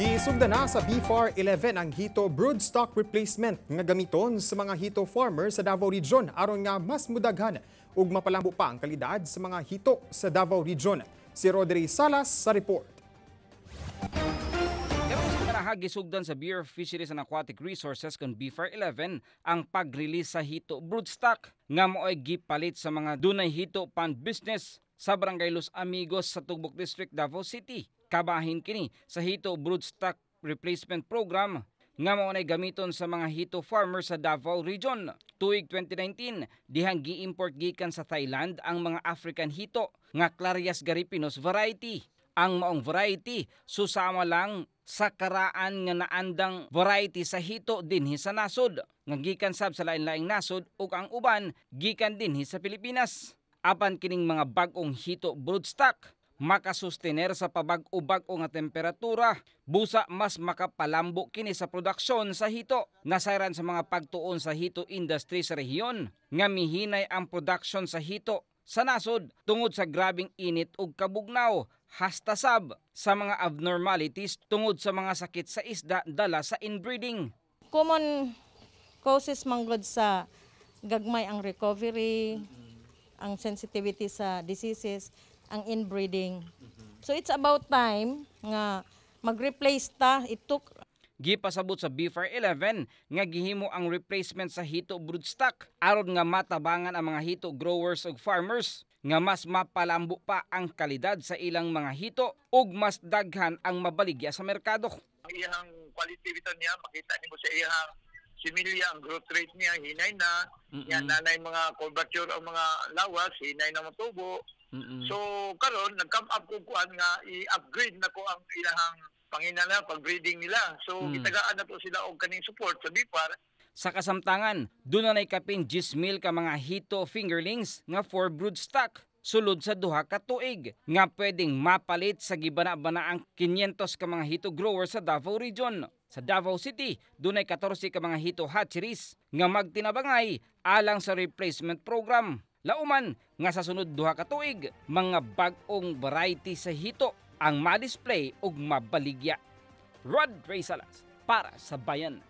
Giisugda na sa BFAR 11 ang hito broodstock replacement nga gamiton sa mga hito farmer sa Davao Region aron nga mas mudaghan ug mapalambo pa ang kalidad sa mga hito sa Davao Region. Si Rodri Salas sa report. Nakagisugdan sa Bureau of Fisheries and Aquatic Resources kung BFAR 11 ang pag-release sa hito broodstock nga mo'y gipalit sa mga dunay hito Pond business sa Barangay Los Amigos sa Tugbok District, Davao City kabahin kini sa hito broodstock replacement program nga mao nay gamiton sa mga hito farmer sa Davao Region. Tuig 2019, dihang gi-import gikan sa Thailand ang mga African hito nga Clarias garipinos variety. Ang maong variety susama lang sa karaan nga naandang variety sa hito dinhi sa nasod nga gikan sab sa lain-laing nasod ug ang uban gikan dinhi sa Pilipinas. Apan kining mga bag-ong hito broodstock makasustener sa pabag-ubag o nga temperatura. Busa mas makapalambo kini sa produksyon sa hito. Nasairan sa mga pagtuon sa hito industry sa rehiyon. Nga mihinay ang production sa hito sa nasod tungod sa grabing init ug kabugnaw hasta sab sa mga abnormalities tungod sa mga sakit sa isda dala sa inbreeding. Common causes manggod sa gagmay ang recovery, ang sensitivity sa diseases, ang inbreeding. So it's about time nga mag-replace ta. It took Gipasabot sa BFAR 11 nga gihimo ang replacement sa hito broodstock aron nga matabangan ang mga hito growers ug farmers nga mas mapalambo pa ang kalidad sa ilang mga hito ug mas daghan ang mabaligya sa merkado. Ang iyang kwality niya makita nimo sa iyang similya, ang growth rate niya, hinay na. Mm-mm. Yan, nanay mga curvature ang mga lawas, hinay na matubo. Mm-mm. So, karon nag-come up ko kuan nga, i-upgrade na ko ang ilahang panginala, pag-breeding nila. So, mm. itagaan na po sila og kaning support sa BIPAR. Sa kasamtangan, doon na naikapin 10,000 ka mga hito fingerlings nga for brood stock sulod sa duha ka tuig nga pwedeng mapalit sa gibana-bana ang 500 ka mga hito grower sa Davao Region. Sa Davao City, dunay 14 ka mga hito hatcheries nga magtinabangay alang sa replacement program. Lauman nga sa sunod duha ka tuig mga bag-ong variety sa hito ang ma-display ug mabaligya. Rod Reyes para sa Bayan.